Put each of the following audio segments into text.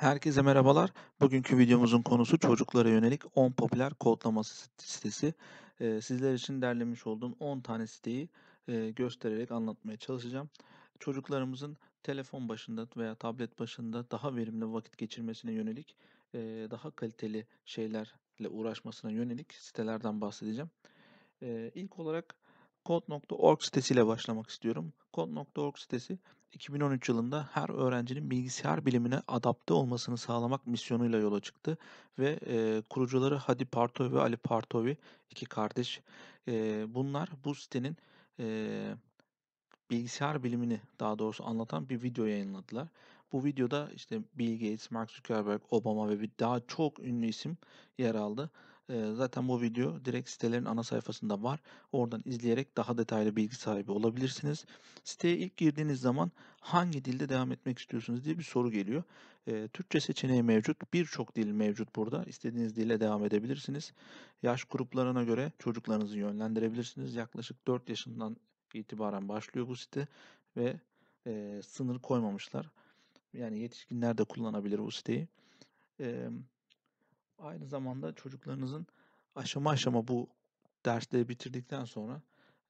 Herkese merhabalar. Bugünkü videomuzun konusu çocuklara yönelik 10 popüler kodlama sitesi. Ee, sizler için derlemiş olduğum 10 tane siteyi e, göstererek anlatmaya çalışacağım. Çocuklarımızın telefon başında veya tablet başında daha verimli vakit geçirmesine yönelik, e, daha kaliteli şeylerle uğraşmasına yönelik sitelerden bahsedeceğim. E, ilk olarak Code.org sitesiyle başlamak istiyorum. Code.org sitesi 2013 yılında her öğrencinin bilgisayar bilimine adapte olmasını sağlamak misyonuyla yola çıktı ve e, kurucuları Hadi Partovi ve Ali Partovi iki kardeş. E, bunlar bu sitenin e, bilgisayar bilimini daha doğrusu anlatan bir video yayınladılar. Bu videoda işte Bill Gates, Mark Zuckerberg, Obama ve bir daha çok ünlü isim yer aldı. Ee, zaten bu video direkt sitelerin ana sayfasında var. Oradan izleyerek daha detaylı bilgi sahibi olabilirsiniz. Siteye ilk girdiğiniz zaman hangi dilde devam etmek istiyorsunuz diye bir soru geliyor. Ee, Türkçe seçeneği mevcut. Birçok dil mevcut burada. İstediğiniz dille devam edebilirsiniz. Yaş gruplarına göre çocuklarınızı yönlendirebilirsiniz. Yaklaşık 4 yaşından itibaren başlıyor bu site ve e, sınır koymamışlar. Yani yetişkinler de kullanabilir bu siteyi. E, Aynı zamanda çocuklarınızın aşama aşama bu dersleri bitirdikten sonra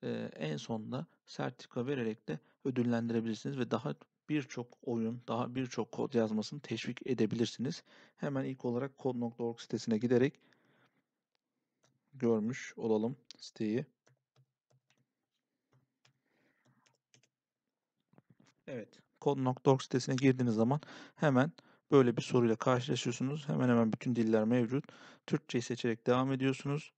e, en sonunda sertifika vererek de ödüllendirebilirsiniz ve daha birçok oyun, daha birçok kod yazmasını teşvik edebilirsiniz. Hemen ilk olarak kod.org sitesine giderek görmüş olalım siteyi. Evet, kod.org sitesine girdiğiniz zaman hemen Böyle bir soruyla karşılaşıyorsunuz. Hemen hemen bütün diller mevcut. Türkçeyi seçerek devam ediyorsunuz.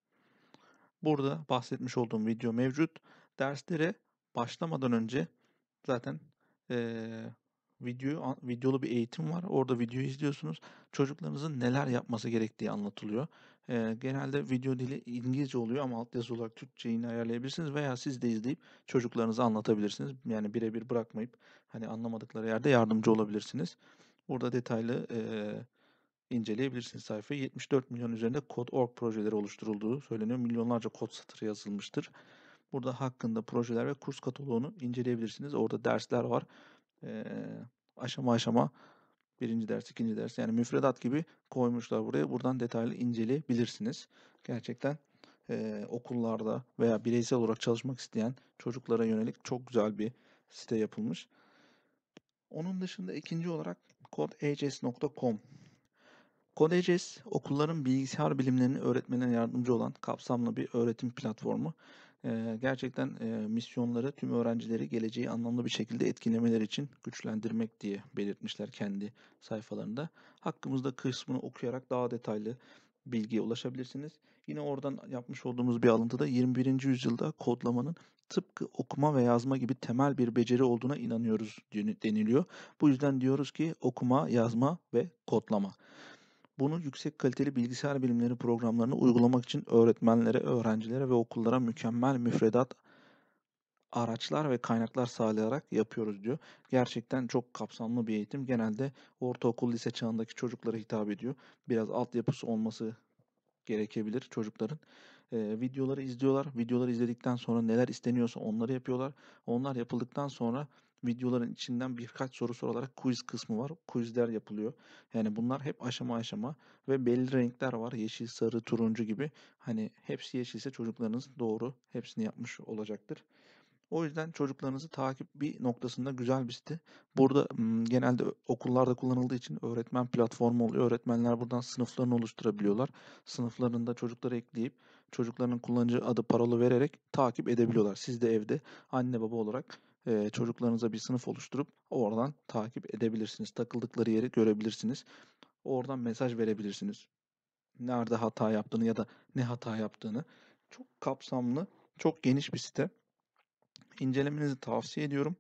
Burada bahsetmiş olduğum video mevcut. Derslere başlamadan önce zaten ee, video videolu bir eğitim var. Orada videoyu izliyorsunuz. Çocuklarınızın neler yapması gerektiği anlatılıyor. E, genelde video dili İngilizce oluyor ama altyazı olarak Türkçe'yi ayarlayabilirsiniz veya siz de izleyip çocuklarınıza anlatabilirsiniz. Yani birebir bırakmayıp hani anlamadıkları yerde yardımcı olabilirsiniz. Burada detaylı e, inceleyebilirsiniz sayfayı. 74 milyon üzerinde kod.org projeleri oluşturulduğu söyleniyor. Milyonlarca kod satırı yazılmıştır. Burada hakkında projeler ve kurs kataloğunu inceleyebilirsiniz. Orada dersler var. E, aşama aşama birinci ders, ikinci ders yani müfredat gibi koymuşlar buraya. Buradan detaylı inceleyebilirsiniz. Gerçekten e, okullarda veya bireysel olarak çalışmak isteyen çocuklara yönelik çok güzel bir site yapılmış. Onun dışında ikinci olarak codeages.com CodeAges, okulların bilgisayar bilimlerini öğretmelerine yardımcı olan kapsamlı bir öğretim platformu. Ee, gerçekten e, misyonları tüm öğrencileri geleceği anlamlı bir şekilde etkilemeler için güçlendirmek diye belirtmişler kendi sayfalarında. Hakkımızda kısmını okuyarak daha detaylı bilgiye ulaşabilirsiniz. Yine oradan yapmış olduğumuz bir alıntıda 21. yüzyılda kodlamanın tıpkı okuma ve yazma gibi temel bir beceri olduğuna inanıyoruz deniliyor. Bu yüzden diyoruz ki okuma, yazma ve kodlama. Bunu yüksek kaliteli bilgisayar bilimleri programlarını uygulamak için öğretmenlere, öğrencilere ve okullara mükemmel müfredat araçlar ve kaynaklar sağlayarak yapıyoruz diyor. Gerçekten çok kapsamlı bir eğitim. Genelde ortaokul, lise çağındaki çocuklara hitap ediyor. Biraz altyapısı olması gerekebilir çocukların e, videoları izliyorlar. Videoları izledikten sonra neler isteniyorsa onları yapıyorlar. Onlar yapıldıktan sonra videoların içinden birkaç soru sorularak quiz kısmı var. Quizler yapılıyor. Yani bunlar hep aşama aşama ve belli renkler var. Yeşil, sarı, turuncu gibi. Hani hepsi yeşilse çocuklarınız doğru hepsini yapmış olacaktır. O yüzden çocuklarınızı takip bir noktasında güzel bir site. Burada genelde okullarda kullanıldığı için öğretmen platformu oluyor. Öğretmenler buradan sınıflarını oluşturabiliyorlar. Sınıflarında çocukları ekleyip çocukların kullanıcı adı parolu vererek takip edebiliyorlar. Siz de evde anne baba olarak çocuklarınıza bir sınıf oluşturup oradan takip edebilirsiniz. Takıldıkları yeri görebilirsiniz. Oradan mesaj verebilirsiniz. Nerede hata yaptığını ya da ne hata yaptığını. Çok kapsamlı, çok geniş bir site incelemenizi tavsiye ediyorum.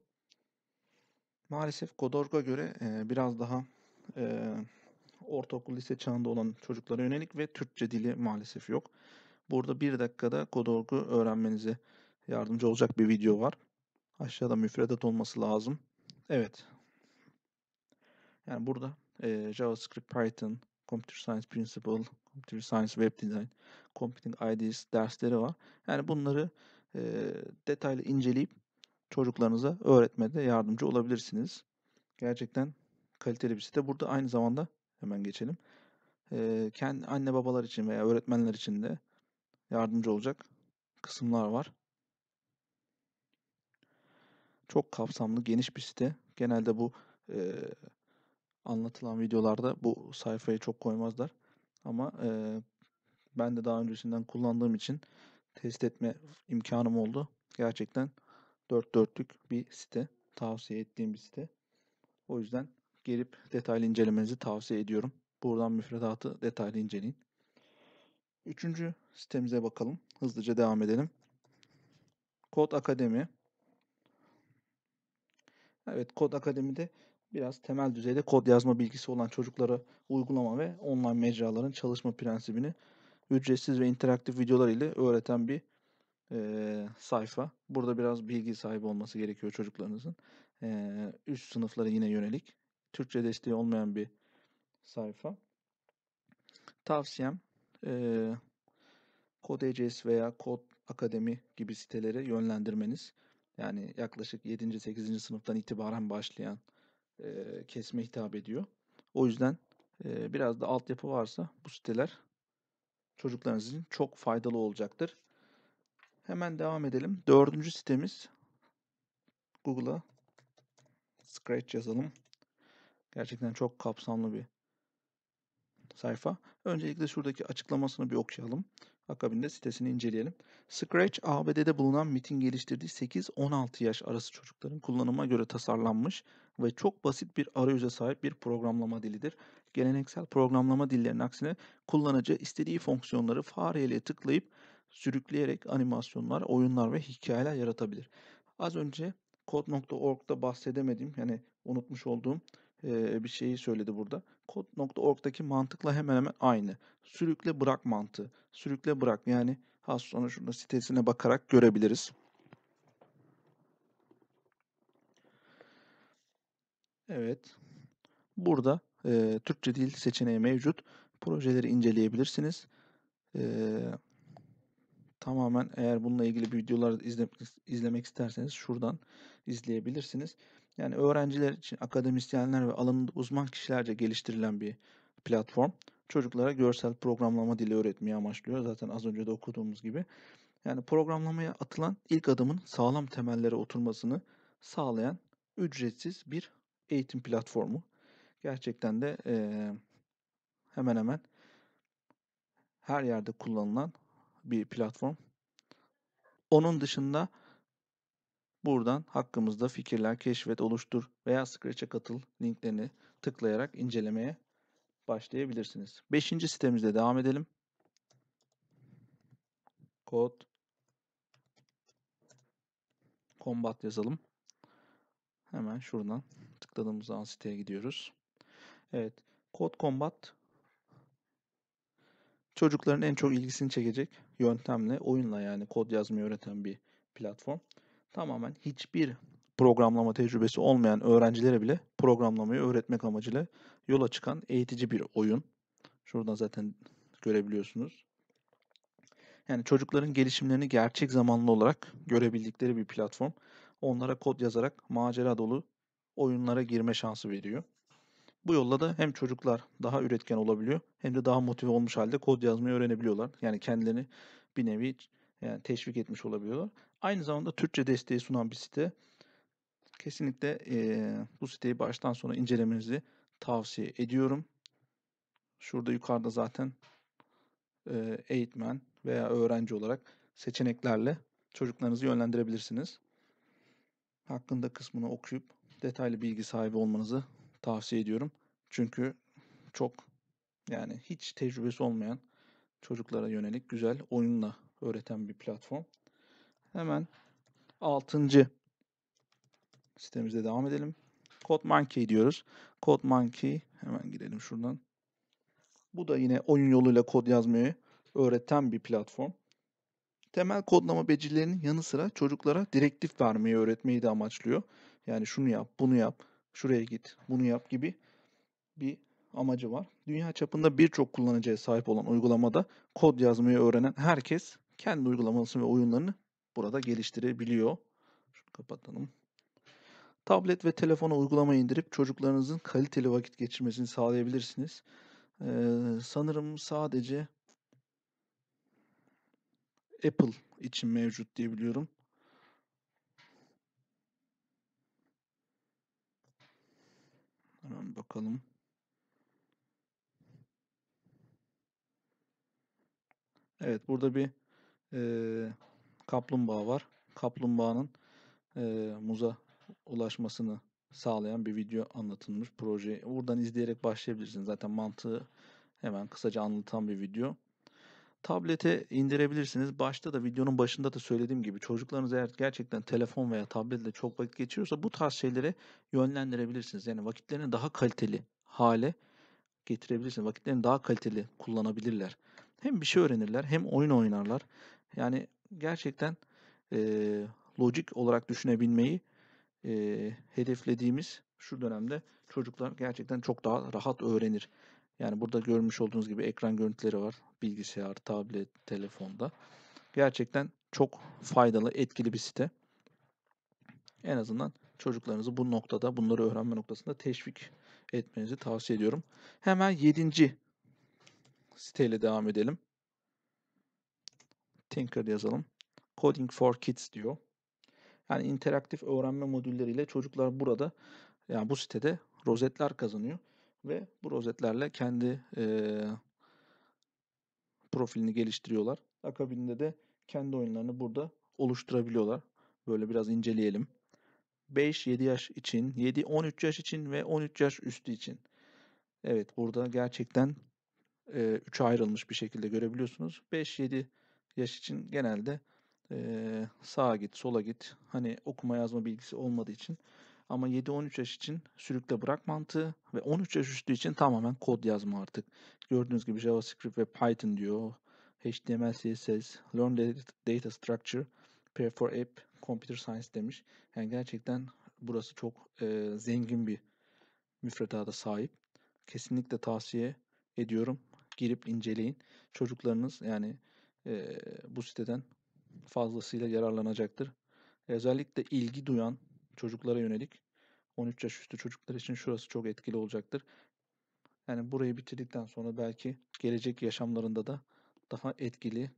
Maalesef Kodorga göre biraz daha e, ortaokul lise çağında olan çocuklara yönelik ve Türkçe dili maalesef yok. Burada bir dakikada Kodorgu öğrenmenize yardımcı olacak bir video var. Aşağıda müfredat olması lazım. Evet. Yani burada JavaScript, Python, Computer Science Principle, Computer Science Web Design, Computing Ideas dersleri var. Yani bunları e, detaylı inceleyip çocuklarınıza öğretmede yardımcı olabilirsiniz. Gerçekten kaliteli bir site. Burada aynı zamanda hemen geçelim. E, kendi anne babalar için veya öğretmenler için de yardımcı olacak kısımlar var. Çok kapsamlı, geniş bir site. Genelde bu e, anlatılan videolarda bu sayfayı çok koymazlar. Ama e, ben de daha öncesinden kullandığım için test etme imkanım oldu. Gerçekten dört dörtlük bir site. Tavsiye ettiğim bir site. O yüzden gelip detaylı incelemenizi tavsiye ediyorum. Buradan müfredatı detaylı inceleyin. Üçüncü sitemize bakalım. Hızlıca devam edelim. Kod Akademi. Evet Kod Akademi'de biraz temel düzeyde kod yazma bilgisi olan çocuklara uygulama ve online mecraların çalışma prensibini ücretsiz ve interaktif videolar ile öğreten bir e, sayfa. Burada biraz bilgi sahibi olması gerekiyor çocuklarınızın. E, üst sınıflara yine yönelik. Türkçe desteği olmayan bir sayfa. Tavsiyem e, Code.js veya Code Akademi gibi sitelere yönlendirmeniz. Yani yaklaşık 7. 8. sınıftan itibaren başlayan e, kesme hitap ediyor. O yüzden e, biraz da altyapı varsa bu siteler çocuklarınız için çok faydalı olacaktır. Hemen devam edelim. Dördüncü sitemiz Google'a Scratch yazalım. Gerçekten çok kapsamlı bir sayfa. Öncelikle şuradaki açıklamasını bir okuyalım. Akabinde sitesini inceleyelim. Scratch, ABD'de bulunan MIT'in geliştirdiği 8-16 yaş arası çocukların kullanıma göre tasarlanmış ve çok basit bir arayüze sahip bir programlama dilidir. Geleneksel programlama dillerinin aksine kullanıcı istediği fonksiyonları fareyle tıklayıp sürükleyerek animasyonlar, oyunlar ve hikayeler yaratabilir. Az önce Code.org'da bahsedemedim yani unutmuş olduğum bir şeyi söyledi burada. Kod.org'daki mantıkla hemen hemen aynı. Sürükle bırak mantığı. Sürükle bırak yani az sonra sitesine bakarak görebiliriz. Evet. Burada e, Türkçe dil seçeneği mevcut. Projeleri inceleyebilirsiniz. E, tamamen eğer bununla ilgili bir videolar izlemek, izlemek isterseniz şuradan izleyebilirsiniz. Yani öğrenciler için akademisyenler ve alanında uzman kişilerce geliştirilen bir platform. Çocuklara görsel programlama dili öğretmeyi amaçlıyor. Zaten az önce de okuduğumuz gibi. Yani programlamaya atılan ilk adımın sağlam temellere oturmasını sağlayan ücretsiz bir eğitim platformu. Gerçekten de e, hemen hemen her yerde kullanılan bir platform. Onun dışında Buradan hakkımızda fikirler keşfet, oluştur veya Scratch'e katıl linklerini tıklayarak incelemeye başlayabilirsiniz. Beşinci sitemizde devam edelim. Kod Combat yazalım. Hemen şuradan tıkladığımız an siteye gidiyoruz. Evet. Kod Combat çocukların en çok ilgisini çekecek yöntemle, oyunla yani kod yazmayı öğreten bir platform tamamen hiçbir programlama tecrübesi olmayan öğrencilere bile programlamayı öğretmek amacıyla yola çıkan eğitici bir oyun. Şuradan zaten görebiliyorsunuz. Yani çocukların gelişimlerini gerçek zamanlı olarak görebildikleri bir platform. Onlara kod yazarak macera dolu oyunlara girme şansı veriyor. Bu yolla da hem çocuklar daha üretken olabiliyor hem de daha motive olmuş halde kod yazmayı öğrenebiliyorlar. Yani kendilerini bir nevi yani teşvik etmiş olabiliyorlar. Aynı zamanda Türkçe desteği sunan bir site. Kesinlikle e, bu siteyi baştan sona incelemenizi tavsiye ediyorum. Şurada yukarıda zaten e, eğitmen veya öğrenci olarak seçeneklerle çocuklarınızı yönlendirebilirsiniz. Hakkında kısmını okuyup detaylı bilgi sahibi olmanızı tavsiye ediyorum. Çünkü çok yani hiç tecrübesi olmayan çocuklara yönelik güzel oyunla öğreten bir platform hemen 6. sitemizde devam edelim. CodeMonkey diyoruz. CodeMonkey hemen girelim şuradan. Bu da yine oyun yoluyla kod yazmayı öğreten bir platform. Temel kodlama becerilerinin yanı sıra çocuklara direktif vermeyi öğretmeyi de amaçlıyor. Yani şunu yap, bunu yap, şuraya git, bunu yap gibi bir amacı var. Dünya çapında birçok kullanıcıya sahip olan uygulamada kod yazmayı öğrenen herkes kendi uygulamasını ve oyunlarını burada geliştirebiliyor. Şunu kapatalım. Tablet ve telefona uygulama indirip çocuklarınızın kaliteli vakit geçirmesini sağlayabilirsiniz. Ee, sanırım sadece Apple için mevcut diyebiliyorum. Hemen bakalım. Evet burada bir e, kaplumbağa var. Kaplumbağanın e, muza ulaşmasını sağlayan bir video anlatılmış proje. Buradan izleyerek başlayabilirsiniz. Zaten mantığı hemen kısaca anlatan bir video. Tablete indirebilirsiniz. Başta da videonun başında da söylediğim gibi çocuklarınız eğer gerçekten telefon veya tabletle çok vakit geçiriyorsa bu tarz şeylere yönlendirebilirsiniz. Yani vakitlerini daha kaliteli hale getirebilirsiniz. Vakitlerini daha kaliteli kullanabilirler. Hem bir şey öğrenirler hem oyun oynarlar. Yani gerçekten e, lojik olarak düşünebilmeyi e, hedeflediğimiz şu dönemde çocuklar gerçekten çok daha rahat öğrenir. Yani burada görmüş olduğunuz gibi ekran görüntüleri var. Bilgisayar, tablet, telefonda. Gerçekten çok faydalı, etkili bir site. En azından çocuklarınızı bu noktada, bunları öğrenme noktasında teşvik etmenizi tavsiye ediyorum. Hemen yedinci siteyle devam edelim. Tinker yazalım. Coding for Kids diyor. Yani interaktif öğrenme modülleriyle çocuklar burada yani bu sitede rozetler kazanıyor ve bu rozetlerle kendi e, profilini geliştiriyorlar. Akabinde de kendi oyunlarını burada oluşturabiliyorlar. Böyle biraz inceleyelim. 5-7 yaş için, 7-13 yaş için ve 13 yaş üstü için. Evet burada gerçekten e, 3'e ayrılmış bir şekilde görebiliyorsunuz. 5-7 yaş için genelde e, sağa git, sola git. Hani okuma yazma bilgisi olmadığı için. Ama 7-13 yaş için sürükle bırak mantığı ve 13 yaş üstü için tamamen kod yazma artık. Gördüğünüz gibi JavaScript ve Python diyor. HTML, CSS, Learn Data Structure, Prepare for App, Computer Science demiş. Yani gerçekten burası çok e, zengin bir müfredata sahip. Kesinlikle tavsiye ediyorum. Girip inceleyin. Çocuklarınız yani e, bu siteden fazlasıyla yararlanacaktır. Özellikle ilgi duyan çocuklara yönelik 13 yaş üstü çocuklar için şurası çok etkili olacaktır. Yani burayı bitirdikten sonra belki gelecek yaşamlarında da daha etkili,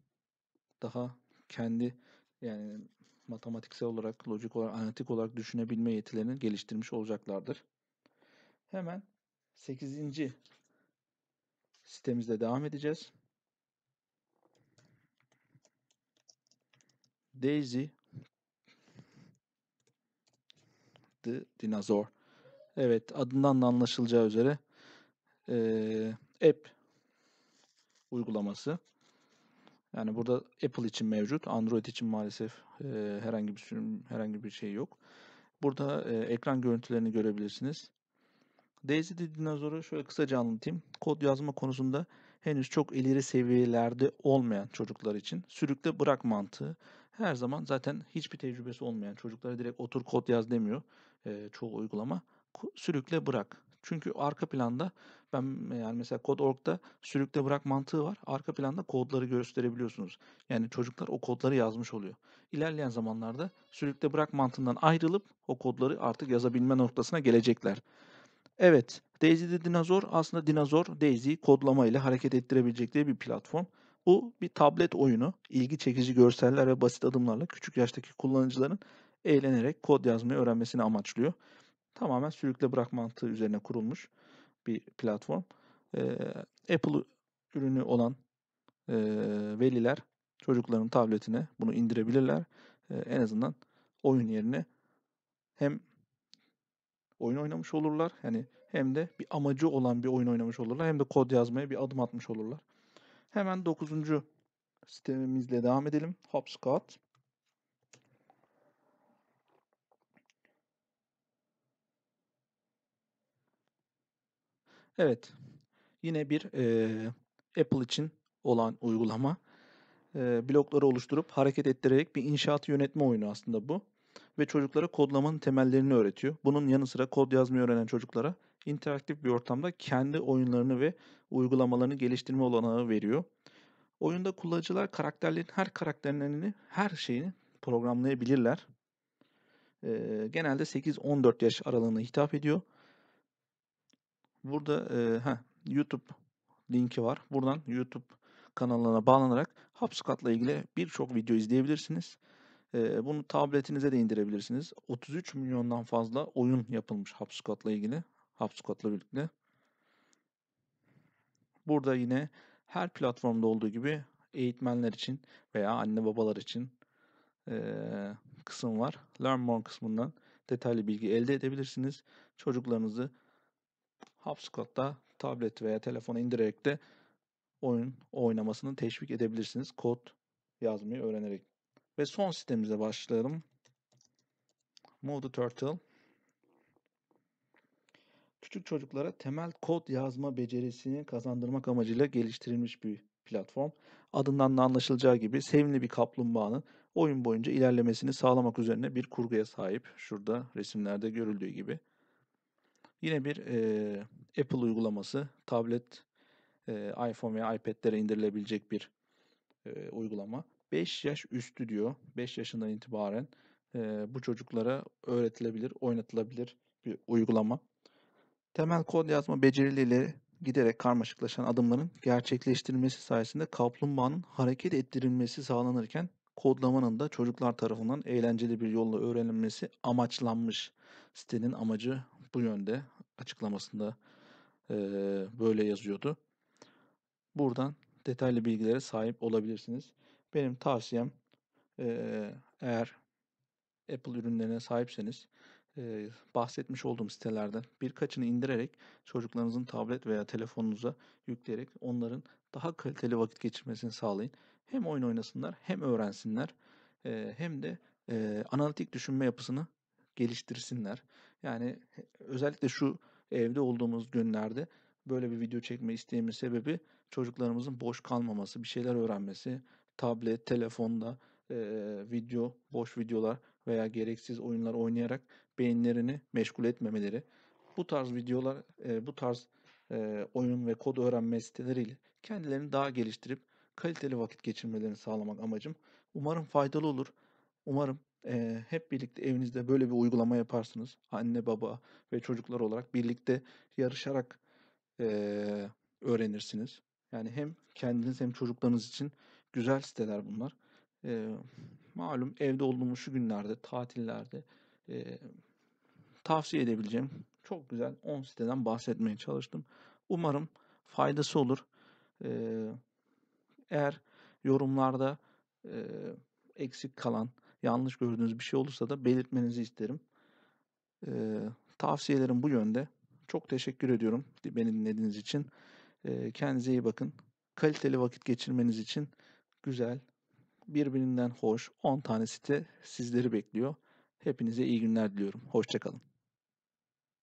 daha kendi yani matematiksel olarak, lojik olarak, analitik olarak düşünebilme yetilerini geliştirmiş olacaklardır. Hemen 8. sitemizde devam edeceğiz. Daisy the Dinosaur. Evet adından da anlaşılacağı üzere e, app uygulaması. Yani burada Apple için mevcut, Android için maalesef e, herhangi bir sürüm, herhangi bir şey yok. Burada e, ekran görüntülerini görebilirsiniz. Daisy the Dinosaur'u şöyle kısaca anlatayım. Kod yazma konusunda henüz çok ileri seviyelerde olmayan çocuklar için sürükle bırak mantığı her zaman zaten hiçbir tecrübesi olmayan çocuklara direkt otur kod yaz demiyor e, çoğu uygulama. Sürükle bırak. Çünkü arka planda ben yani mesela Code.org'da sürükle bırak mantığı var. Arka planda kodları gösterebiliyorsunuz. Yani çocuklar o kodları yazmış oluyor. İlerleyen zamanlarda sürükle bırak mantığından ayrılıp o kodları artık yazabilme noktasına gelecekler. Evet, Daisy'de dinozor aslında dinozor Daisy'yi kodlama ile hareket ettirebilecek diye bir platform. Bu bir tablet oyunu. İlgi çekici görseller ve basit adımlarla küçük yaştaki kullanıcıların eğlenerek kod yazmayı öğrenmesini amaçlıyor. Tamamen sürükle bırak mantığı üzerine kurulmuş bir platform. Ee, Apple ürünü olan e, veliler çocukların tabletine bunu indirebilirler. E, en azından oyun yerine hem oyun oynamış olurlar. Yani hem de bir amacı olan bir oyun oynamış olurlar. Hem de kod yazmaya bir adım atmış olurlar. Hemen 9. sistemimizle devam edelim. Hopscotch. Evet. Yine bir e, Apple için olan uygulama. E, blokları oluşturup hareket ettirerek bir inşaat yönetme oyunu aslında bu. Ve çocuklara kodlamanın temellerini öğretiyor. Bunun yanı sıra kod yazmayı öğrenen çocuklara interaktif bir ortamda kendi oyunlarını ve uygulamalarını geliştirme olanağı veriyor. Oyunda kullanıcılar karakterlerin her karakterlerini, her şeyini programlayabilirler. Ee, genelde 8-14 yaş aralığına hitap ediyor. Burada e, heh, YouTube linki var. Buradan YouTube kanalına bağlanarak HubSpot'la ilgili birçok video izleyebilirsiniz. Bunu tabletinize de indirebilirsiniz. 33 milyondan fazla oyun yapılmış HubSpot'la ilgili. HubSpot'la birlikte. Burada yine her platformda olduğu gibi eğitmenler için veya anne babalar için e, kısım var. Learn More kısmından detaylı bilgi elde edebilirsiniz. Çocuklarınızı HubSpot'ta tablet veya telefona indirerek de oyun oynamasını teşvik edebilirsiniz. Kod yazmayı öğrenerek. Ve son sitemize başlayalım. Move Turtle küçük çocuklara temel kod yazma becerisini kazandırmak amacıyla geliştirilmiş bir platform. Adından da anlaşılacağı gibi sevimli bir kaplumbağanın oyun boyunca ilerlemesini sağlamak üzerine bir kurguya sahip. Şurada resimlerde görüldüğü gibi. Yine bir e, Apple uygulaması, tablet, e, iPhone veya iPad'lere indirilebilecek bir e, uygulama. 5 yaş üstü diyor. 5 yaşından itibaren e, bu çocuklara öğretilebilir, oynatılabilir bir uygulama. Temel kod yazma becerileriyle giderek karmaşıklaşan adımların gerçekleştirilmesi sayesinde kaplumbağanın hareket ettirilmesi sağlanırken kodlamanın da çocuklar tarafından eğlenceli bir yolla öğrenilmesi amaçlanmış. Sitenin amacı bu yönde açıklamasında e, böyle yazıyordu. Buradan detaylı bilgilere sahip olabilirsiniz. Benim tavsiyem e, eğer Apple ürünlerine sahipseniz e, bahsetmiş olduğum sitelerden birkaçını indirerek çocuklarınızın tablet veya telefonunuza yükleyerek onların daha kaliteli vakit geçirmesini sağlayın. Hem oyun oynasınlar hem öğrensinler e, hem de e, analitik düşünme yapısını geliştirsinler. Yani özellikle şu evde olduğumuz günlerde böyle bir video çekme isteğimin sebebi çocuklarımızın boş kalmaması, bir şeyler öğrenmesi, tablet, telefonda e, video, boş videolar veya gereksiz oyunlar oynayarak beyinlerini meşgul etmemeleri, bu tarz videolar, e, bu tarz e, oyun ve kod öğrenme siteleriyle kendilerini daha geliştirip kaliteli vakit geçirmelerini sağlamak amacım. Umarım faydalı olur. Umarım e, hep birlikte evinizde böyle bir uygulama yaparsınız. Anne, baba ve çocuklar olarak birlikte yarışarak öğrenirsiniz. Yani hem kendiniz hem çocuklarınız için güzel siteler bunlar. E, malum evde olduğumuz şu günlerde, tatillerde e, tavsiye edebileceğim çok güzel 10 siteden bahsetmeye çalıştım. Umarım faydası olur. E, eğer yorumlarda e, eksik kalan, yanlış gördüğünüz bir şey olursa da belirtmenizi isterim. E, tavsiyelerim bu yönde. Çok teşekkür ediyorum beni dinlediğiniz için. E, kendinize iyi bakın. Kaliteli vakit geçirmeniz için güzel, birbirinden hoş 10 tane site sizleri bekliyor. Hepinize iyi günler diliyorum. Hoşçakalın.